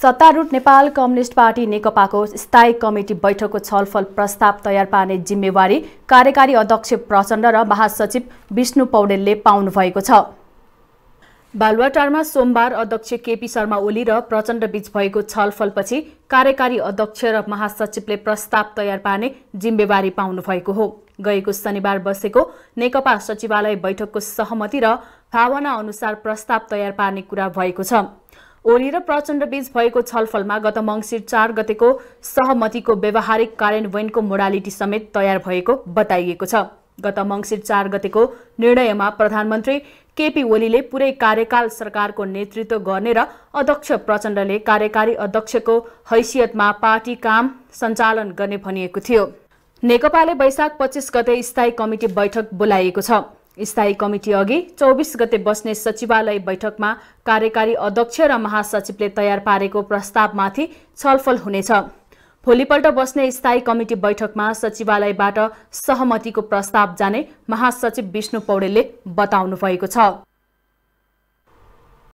सत्तारूढ Nepal communist party नेकपाको स्थायी committee बैठकको छलफल प्रस्ताव तयार पार्ने जिम्मेवारी कार्यकारी अध्यक्ष प्रचण्ड र महासचिव विष्णु पौडेलले पाउनु भएको छ बालुवाटारमा सोमबार अध्यक्ष केपी शर्मा ओली र प्रचण्डबीच भएको छलफलपछि कार्यकारी अध्यक्ष र महासचिवले प्रस्ताव तयार पार्ने जिम्मेवारी पाउनु भएको हो गएको शनिबार बसेको नेकपा सचिवालय बैठकको सहमति र भावना अनुसार प्रस्ताव तयार पार्ने कुरा भएको छ ओली र प्रचण्डबीच भएको छलफलमा गत मङ्सिर चार गतेको सहमतिको व्यवहारिक कार्यान्वयनको मोडालिटी समेत तयार भएको बताइएको छ गत मङ्सिर चार गतेको निर्णयमा प्रधानमन्त्री केपी ओलीले पुरै कार्यकाल सरकारको नेतृत्व गर्ने र अध्यक्ष प्रचण्डले कार्यकारी अध्यक्षको हैसियतमा पार्टी काम सञ्चालन गर्ने भनिएको थियो नेकपाले वैशाख पच्चिस गते स्थायी कमिटी बैठक बोलाइएको छ स्थायी कमिटी अघि चौबिस गते बस्ने सचिवालय बैठकमा कार्यकारी अध्यक्ष र महासचिवले तयार पारेको प्रस्तावमाथि छलफल हुनेछ भोलिपल्ट बस्ने स्थायी कमिटी बैठकमा सचिवालयबाट सहमतिको प्रस्ताव जाने महासचिव विष्णु पौडेलले बताउनु भएको छ